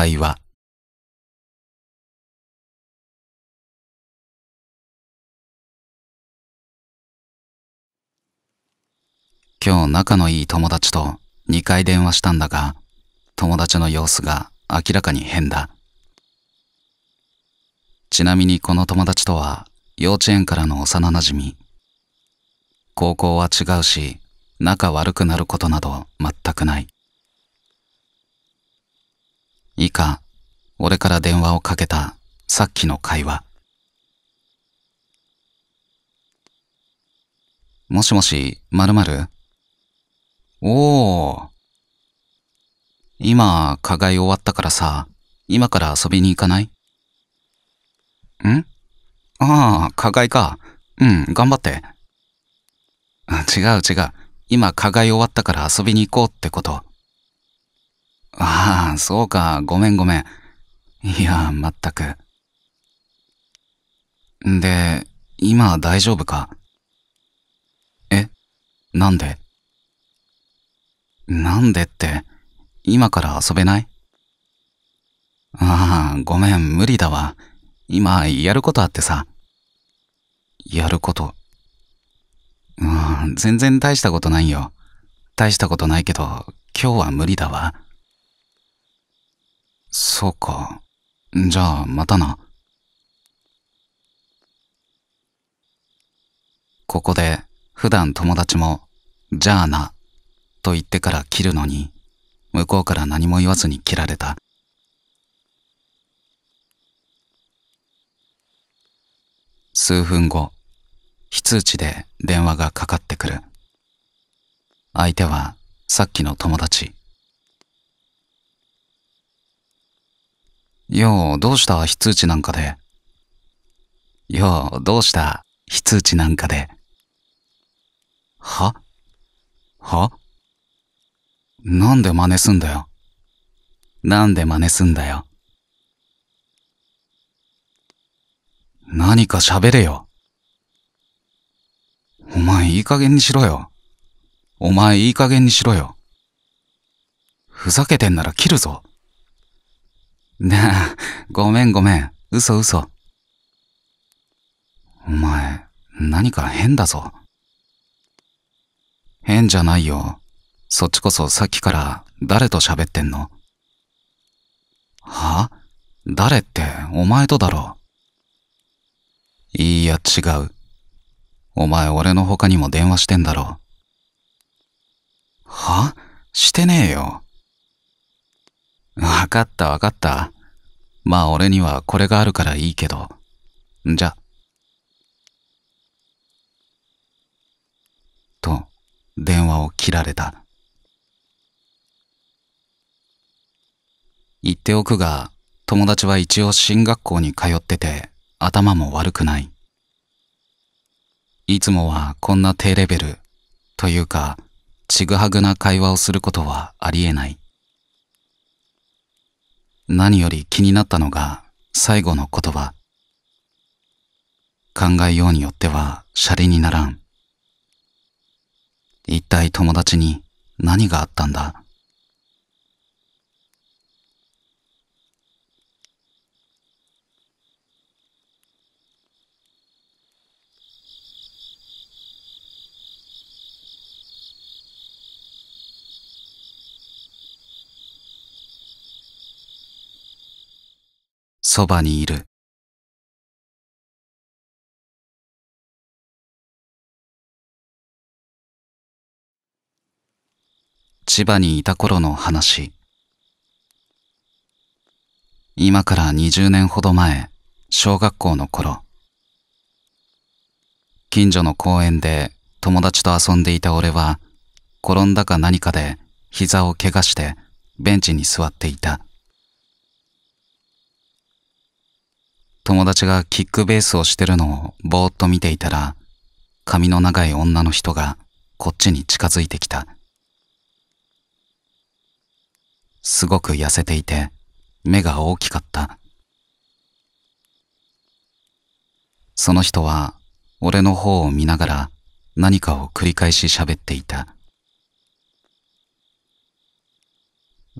会話今日仲のいい友達と2回電話したんだが友達の様子が明らかに変だちなみにこの友達とは幼稚園からの幼なじみ高校は違うし仲悪くなることなど全くない以下、俺から電話をかけたさっきの会話。もしもし、まるまるおー。今、課外終わったからさ、今から遊びに行かないんああ、課外か。うん、頑張って。違う違う。今、課外終わったから遊びに行こうってこと。ああ、そうか、ごめんごめん。いや、まったく。んで、今大丈夫かえなんでなんでって、今から遊べないああ、ごめん、無理だわ。今、やることあってさ。やること。うん、全然大したことないよ。大したことないけど、今日は無理だわ。そうか。じゃあ、またな。ここで、普段友達も、じゃあな、と言ってから切るのに、向こうから何も言わずに切られた。数分後、非通知で電話がかかってくる。相手は、さっきの友達。よう、どうした非通知なんかで。よう、どうした非通知なんかで。ははなんで真似すんだよ。なんで真似すんだよ。何か喋れよ。お前いい加減にしろよ。お前いい加減にしろよ。ふざけてんなら切るぞ。ねえ、ごめんごめん。嘘嘘。お前、何か変だぞ。変じゃないよ。そっちこそさっきから誰と喋ってんのは誰ってお前とだろう。いいや違う。お前俺の他にも電話してんだろう。はしてねえよ。わかったわかった。まあ俺にはこれがあるからいいけど。じゃ。と、電話を切られた。言っておくが、友達は一応進学校に通ってて、頭も悪くない。いつもはこんな低レベル、というか、ちぐはぐな会話をすることはありえない。何より気になったのが最後の言葉。考えようによってはシャリにならん。一体友達に何があったんだそばにいる。千葉にいた頃の話。今から20年ほど前、小学校の頃。近所の公園で友達と遊んでいた俺は、転んだか何かで膝を怪我してベンチに座っていた。友達がキックベースをしてるのをぼーっと見ていたら、髪の長い女の人がこっちに近づいてきた。すごく痩せていて、目が大きかった。その人は俺の方を見ながら何かを繰り返し喋っていた。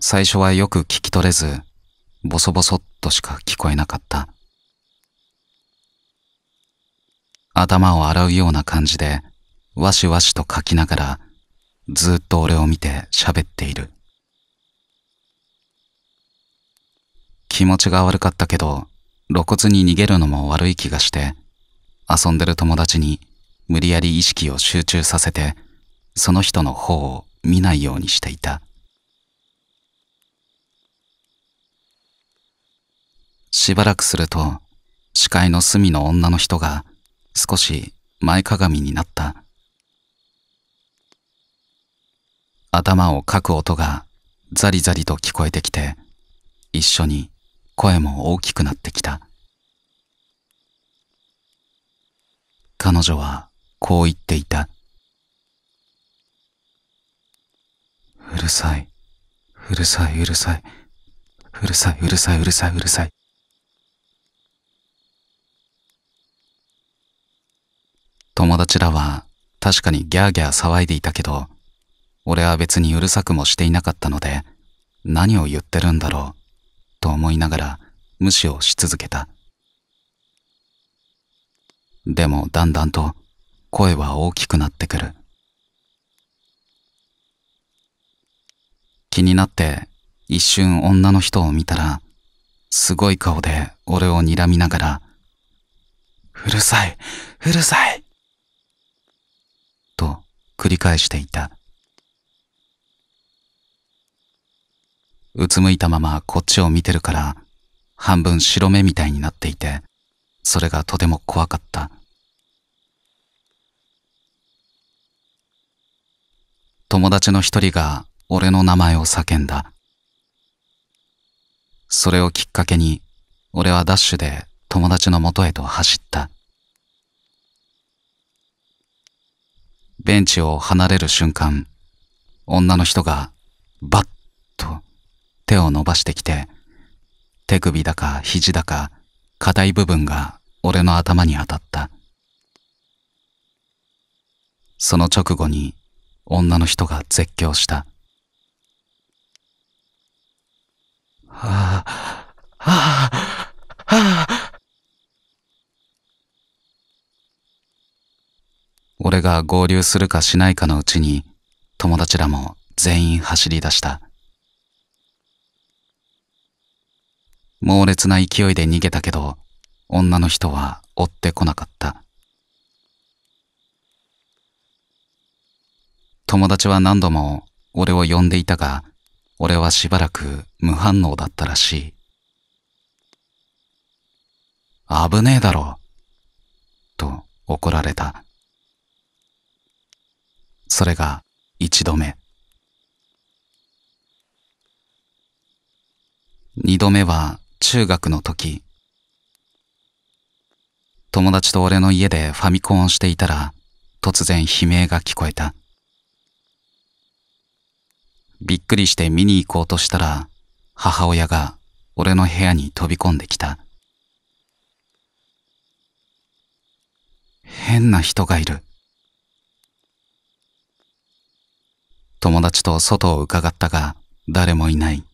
最初はよく聞き取れず、ボソボソっとしか聞こえなかった。頭を洗うような感じで、わしわしと書きながら、ずっと俺を見て喋っている。気持ちが悪かったけど、露骨に逃げるのも悪い気がして、遊んでる友達に無理やり意識を集中させて、その人の方を見ないようにしていた。しばらくすると、視界の隅の女の人が少し前かがみになった。頭をかく音がザリザリと聞こえてきて、一緒に声も大きくなってきた。彼女はこう言っていた。うるさい、うるさい、うるさい、うるさい、うるさい、うるさい、うるさい。友達らは確かにギャーギャー騒いでいたけど、俺は別にうるさくもしていなかったので、何を言ってるんだろう、と思いながら無視をし続けた。でもだんだんと声は大きくなってくる。気になって一瞬女の人を見たら、すごい顔で俺を睨みながら、うるさい、うるさい、繰り返していた。うつむいたままこっちを見てるから、半分白目みたいになっていて、それがとても怖かった。友達の一人が俺の名前を叫んだ。それをきっかけに、俺はダッシュで友達の元へと走った。ベンチを離れる瞬間、女の人がバッと手を伸ばしてきて、手首だか肘だか硬い部分が俺の頭に当たった。その直後に女の人が絶叫した。はあ、はあ、はあ、俺が合流するかしないかのうちに、友達らも全員走り出した。猛烈な勢いで逃げたけど、女の人は追ってこなかった。友達は何度も俺を呼んでいたが、俺はしばらく無反応だったらしい。危ねえだろ、と怒られた。それが一度目。二度目は中学の時。友達と俺の家でファミコンをしていたら突然悲鳴が聞こえた。びっくりして見に行こうとしたら母親が俺の部屋に飛び込んできた。変な人がいる。友達と外を伺ったが誰もいない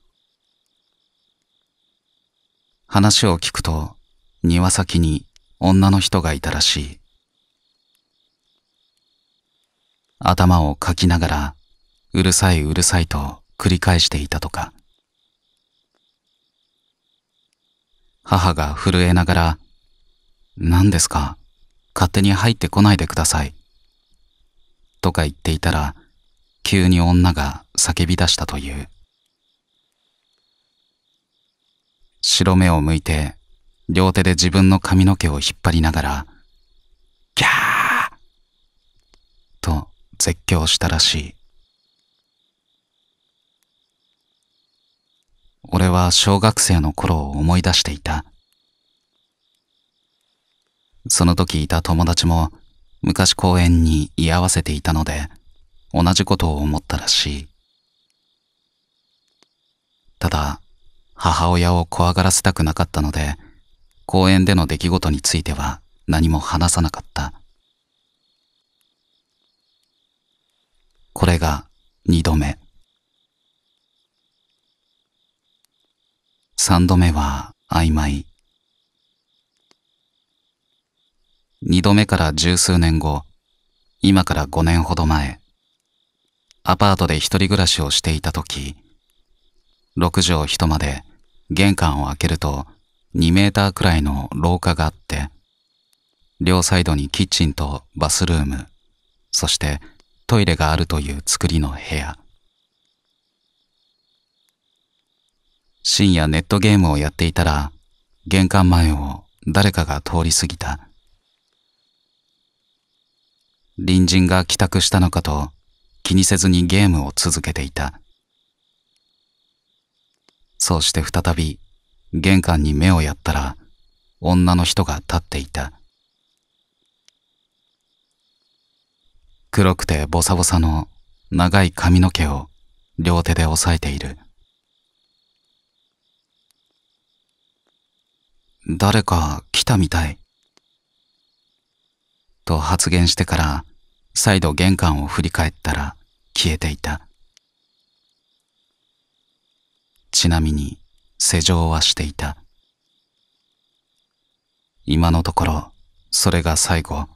話を聞くと庭先に女の人がいたらしい頭をかきながらうるさいうるさいと繰り返していたとか母が震えながら何ですか勝手に入ってこないでくださいとか言っていたら急に女が叫び出したという。白目を向いて、両手で自分の髪の毛を引っ張りながら、ギャーと絶叫したらしい。俺は小学生の頃を思い出していた。その時いた友達も昔公園に居合わせていたので、同じことを思ったらしい。ただ、母親を怖がらせたくなかったので、公園での出来事については何も話さなかった。これが二度目。三度目は曖昧。二度目から十数年後、今から五年ほど前、アパートで一人暮らしをしていた時、六畳一間で玄関を開けると2メーターくらいの廊下があって、両サイドにキッチンとバスルーム、そしてトイレがあるという作りの部屋。深夜ネットゲームをやっていたら、玄関前を誰かが通り過ぎた。隣人が帰宅したのかと気にせずにゲームを続けていた。そうして再び玄関に目をやったら女の人が立っていた。黒くてボサボサの長い髪の毛を両手で押さえている。誰か来たみたい。と発言してから再度玄関を振り返ったら消えていた。ちなみに、施錠はしていた。今のところ、それが最後、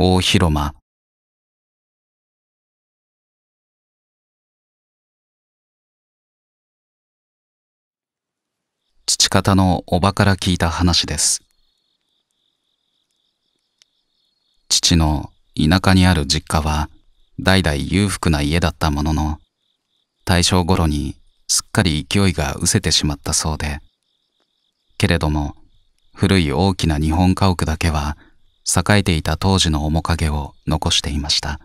大広間父方のおばから聞いた話です父の田舎にある実家は代々裕福な家だったものの大正頃にすっかり勢いが失せてしまったそうでけれども古い大きな日本家屋だけは栄えていた当時の面影を残していました。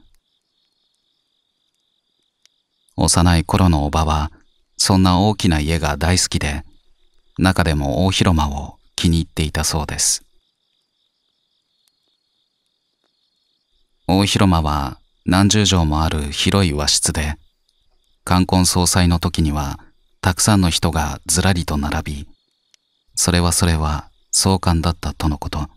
幼い頃のおばは、そんな大きな家が大好きで、中でも大広間を気に入っていたそうです。大広間は何十畳もある広い和室で、冠婚葬祭の時にはたくさんの人がずらりと並び、それはそれは壮観だったとのこと。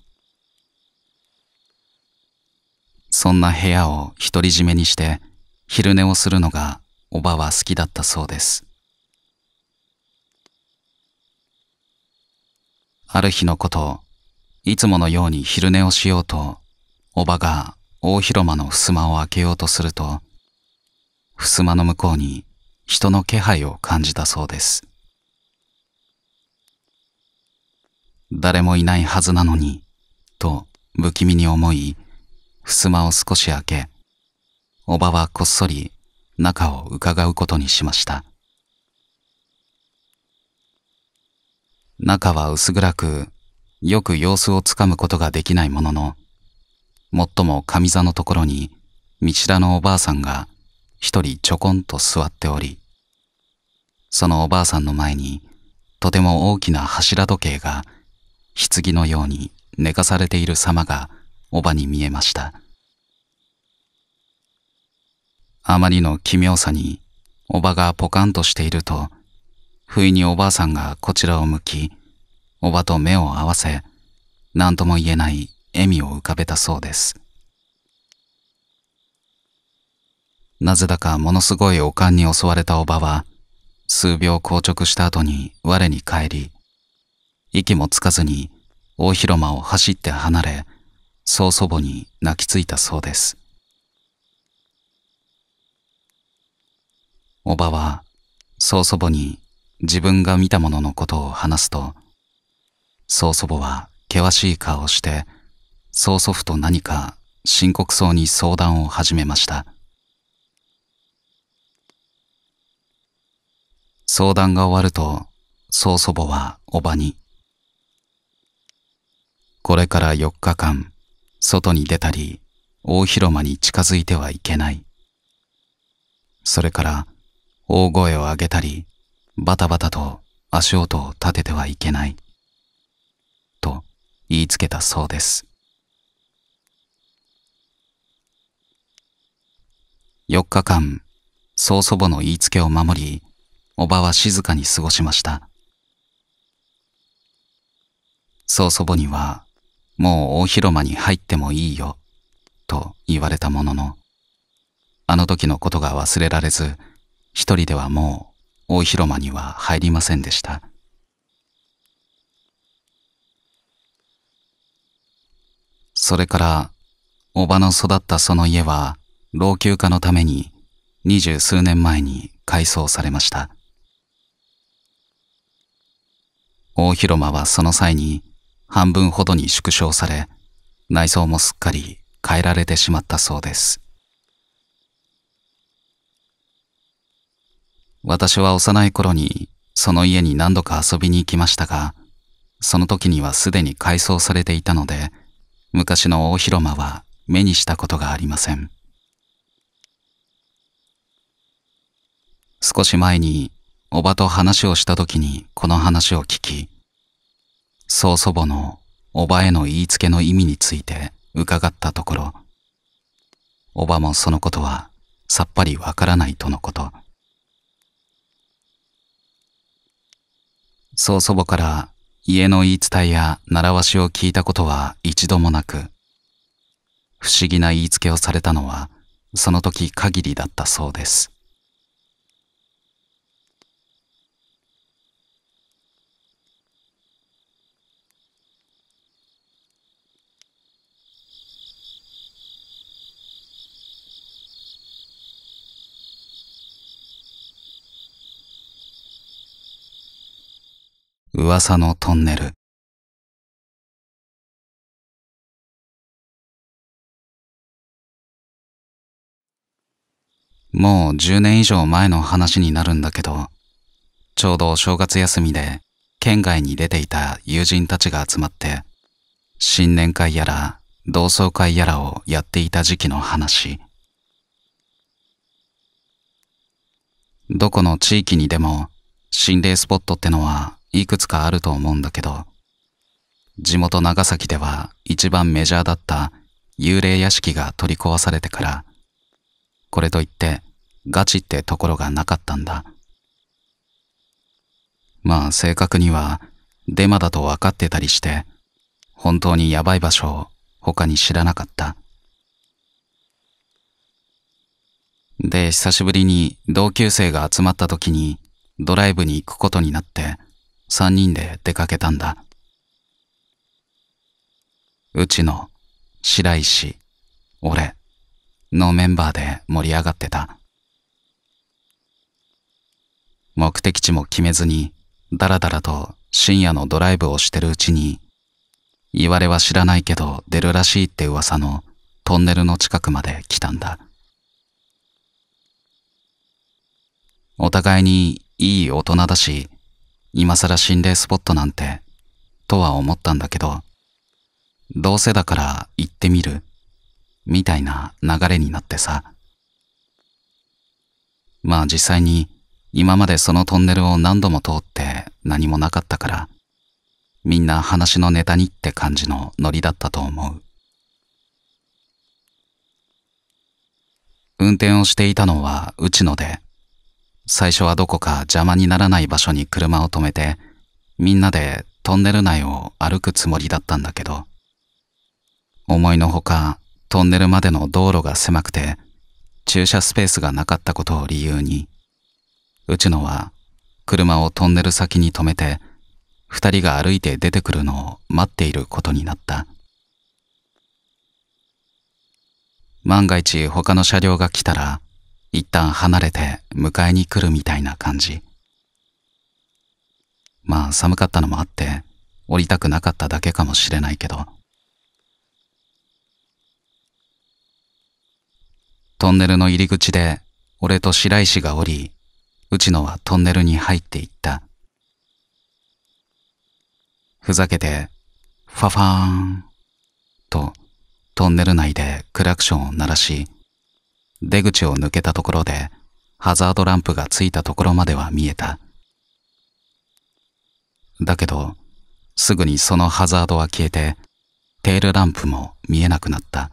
そんな部屋を独り占めにして昼寝をするのがおばは好きだったそうです。ある日のこと、いつものように昼寝をしようと、おばが大広間の襖を開けようとすると、襖の向こうに人の気配を感じたそうです。誰もいないはずなのに、と不気味に思い、襖を少し開け、おばはこっそり中を伺うことにしました。中は薄暗く、よく様子をつかむことができないものの、もっとも上座のところに、見知らぬおばあさんが一人ちょこんと座っており、そのおばあさんの前に、とても大きな柱時計が、棺のように寝かされている様がおばに見えました。あまりの奇妙さに、おばがポカンとしていると、不意におばあさんがこちらを向き、おばと目を合わせ、何とも言えない笑みを浮かべたそうです。なぜだかものすごいおかんに襲われたおばは、数秒硬直した後に我に帰り、息もつかずに大広間を走って離れ、曾祖母に泣きついたそうです。おばは曾祖母に自分が見たもののことを話すと、曾祖母は険しい顔をして、曾祖父と何か深刻そうに相談を始めました。相談が終わると、曾祖母はおばに、これから4日間、外に出たり、大広間に近づいてはいけない。それから、大声を上げたり、バタバタと足音を立ててはいけない。と言いつけたそうです。4日間、曾祖母の言いつけを守り、おばは静かに過ごしました。曾祖母にはもう大広間に入ってもいいよ、と言われたものの、あの時のことが忘れられず、一人ではもう大広間には入りませんでした。それから、おばの育ったその家は、老朽化のために、二十数年前に改装されました。大広間はその際に、半分ほどに縮小され、内装もすっかり変えられてしまったそうです。私は幼い頃にその家に何度か遊びに行きましたが、その時にはすでに改装されていたので、昔の大広間は目にしたことがありません。少し前におばと話をした時にこの話を聞き、曹祖母のおばへの言いつけの意味について伺ったところ、おばもそのことはさっぱりわからないとのこと。曹祖母から家の言い伝えや習わしを聞いたことは一度もなく、不思議な言いつけをされたのはその時限りだったそうです。噂のトンネル。もう10年以上前の話になるんだけど、ちょうど正月休みで県外に出ていた友人たちが集まって、新年会やら同窓会やらをやっていた時期の話。どこの地域にでも心霊スポットってのはいくつかあると思うんだけど、地元長崎では一番メジャーだった幽霊屋敷が取り壊されてから、これといってガチってところがなかったんだ。まあ正確にはデマだと分かってたりして、本当にやばい場所を他に知らなかった。で、久しぶりに同級生が集まった時にドライブに行くことになって、三人で出かけたんだ。うちの白石、俺のメンバーで盛り上がってた。目的地も決めずに、だらだらと深夜のドライブをしてるうちに、言われは知らないけど出るらしいって噂のトンネルの近くまで来たんだ。お互いにいい大人だし、今更心霊スポットなんて、とは思ったんだけど、どうせだから行ってみる、みたいな流れになってさ。まあ実際に今までそのトンネルを何度も通って何もなかったから、みんな話のネタにって感じのノリだったと思う。運転をしていたのはうちので、最初はどこか邪魔にならない場所に車を止めて、みんなでトンネル内を歩くつもりだったんだけど、思いのほかトンネルまでの道路が狭くて、駐車スペースがなかったことを理由に、うちのは車をトンネル先に止めて、二人が歩いて出てくるのを待っていることになった。万が一他の車両が来たら、一旦離れて迎えに来るみたいな感じ。まあ寒かったのもあって、降りたくなかっただけかもしれないけど。トンネルの入り口で、俺と白石が降り、内野はトンネルに入っていった。ふざけて、ファファーン、と、トンネル内でクラクションを鳴らし、出口を抜けたところで、ハザードランプがついたところまでは見えた。だけど、すぐにそのハザードは消えて、テールランプも見えなくなった。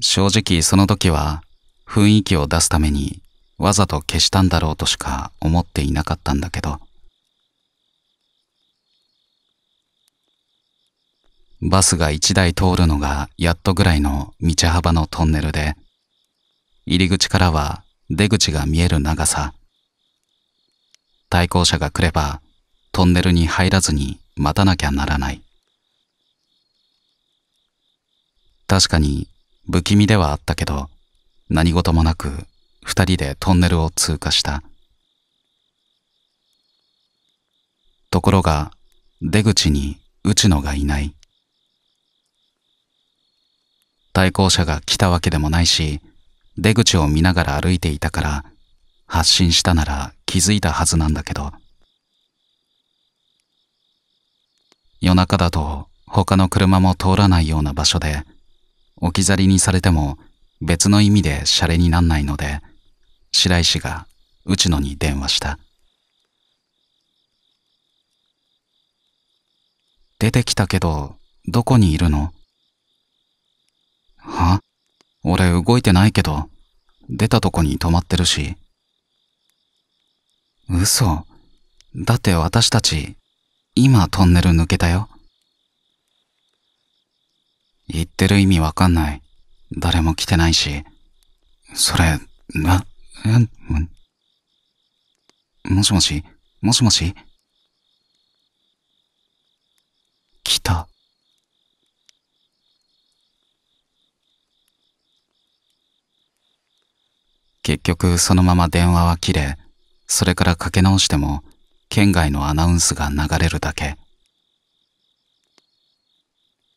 正直その時は雰囲気を出すためにわざと消したんだろうとしか思っていなかったんだけど、バスが一台通るのがやっとぐらいの道幅のトンネルで、入り口からは出口が見える長さ。対向車が来ればトンネルに入らずに待たなきゃならない。確かに不気味ではあったけど、何事もなく二人でトンネルを通過した。ところが出口に内野がいない。対向車が来たわけでもないし、出口を見ながら歩いていたから、発進したなら気づいたはずなんだけど。夜中だと他の車も通らないような場所で、置き去りにされても別の意味でシャレになんないので、白石が内野に電話した。出てきたけど、どこにいるのは俺動いてないけど、出たとこに止まってるし。嘘。だって私たち、今トンネル抜けたよ。言ってる意味わかんない。誰も来てないし。それ、な、え、もしもし、もしもし。来た。結局そのまま電話は切れ、それからかけ直しても県外のアナウンスが流れるだけ。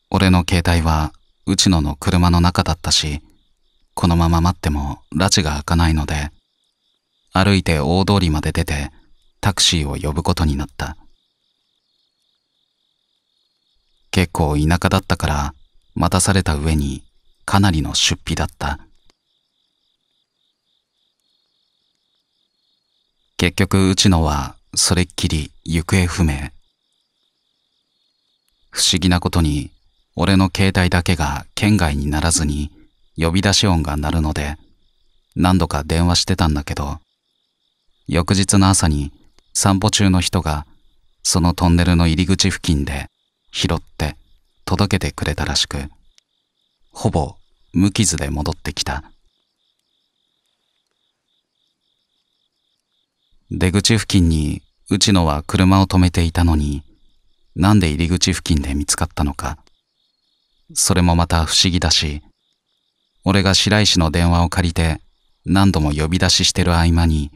俺の携帯は内野の車の中だったし、このまま待っても拉致が開かないので、歩いて大通りまで出てタクシーを呼ぶことになった。結構田舎だったから待たされた上にかなりの出費だった。結局、内野はそれっきり行方不明。不思議なことに、俺の携帯だけが県外にならずに呼び出し音が鳴るので、何度か電話してたんだけど、翌日の朝に散歩中の人がそのトンネルの入り口付近で拾って届けてくれたらしく、ほぼ無傷で戻ってきた。出口付近に内野は車を止めていたのに、なんで入り口付近で見つかったのか。それもまた不思議だし、俺が白石の電話を借りて何度も呼び出ししてる合間に、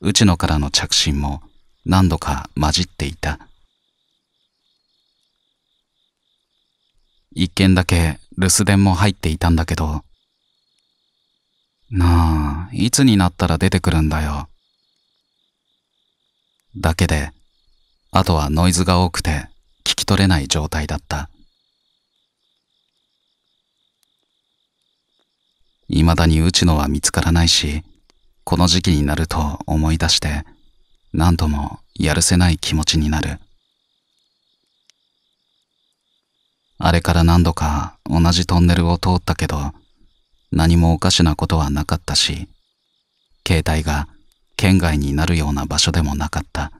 内野からの着信も何度か混じっていた。一件だけ留守電も入っていたんだけど、なあ、いつになったら出てくるんだよ。だけで、あとはノイズが多くて聞き取れない状態だった。未だにうちのは見つからないし、この時期になると思い出して、何ともやるせない気持ちになる。あれから何度か同じトンネルを通ったけど、何もおかしなことはなかったし、携帯が県外になるような場所でもなかった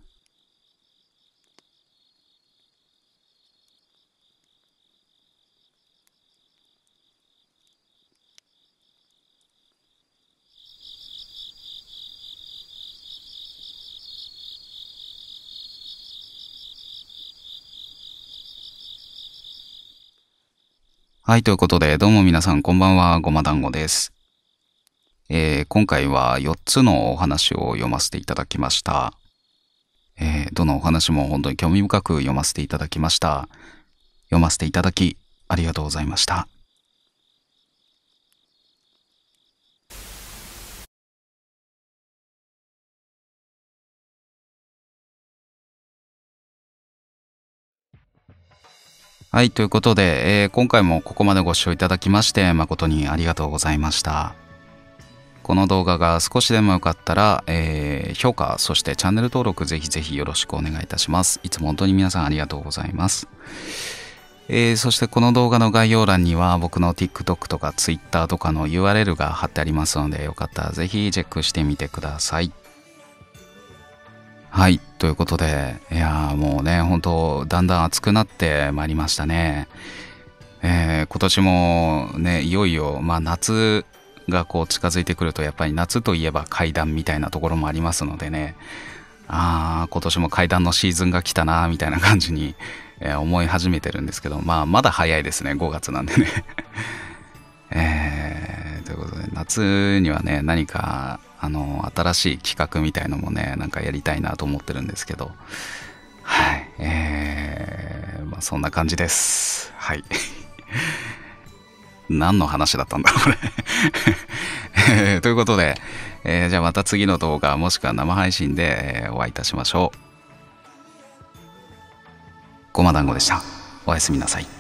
はい、ということで、どうも皆さん、こんばんは、ごま団子です。えー、今回は4つのお話を読ませていただきました。えー、どのお話も本当に興味深く読ませていただきました。読ませていただき、ありがとうございました。はい、ということで、えー、今回もここまでご視聴いただきまして誠にありがとうございました。この動画が少しでもよかったら、えー、評価、そしてチャンネル登録ぜひぜひよろしくお願いいたします。いつも本当に皆さんありがとうございます。えー、そしてこの動画の概要欄には僕の TikTok とか Twitter とかの URL が貼ってありますのでよかったらぜひチェックしてみてください。はい。ということで、いやもうね、本当だんだん暑くなってまいりましたね。えー、今年もね、いよいよ、まあ夏がこう近づいてくるとやっぱり夏といえば階段みたいなところもありますのでねああ今年も階段のシーズンが来たなみたいな感じに、え思い始めてるんですけどまあまだ早いですね5月なんでねえー、ということで夏にはね何かあの新しい企画みたいのもねなんかやりたいなと思ってるんですけどはいえー、まあそんな感じですはい何の話だったんだろう、これえー、ということで、えー、じゃあまた次の動画もしくは生配信で、えー、お会いいたしましょう。ごま団子でした。おやすみなさい。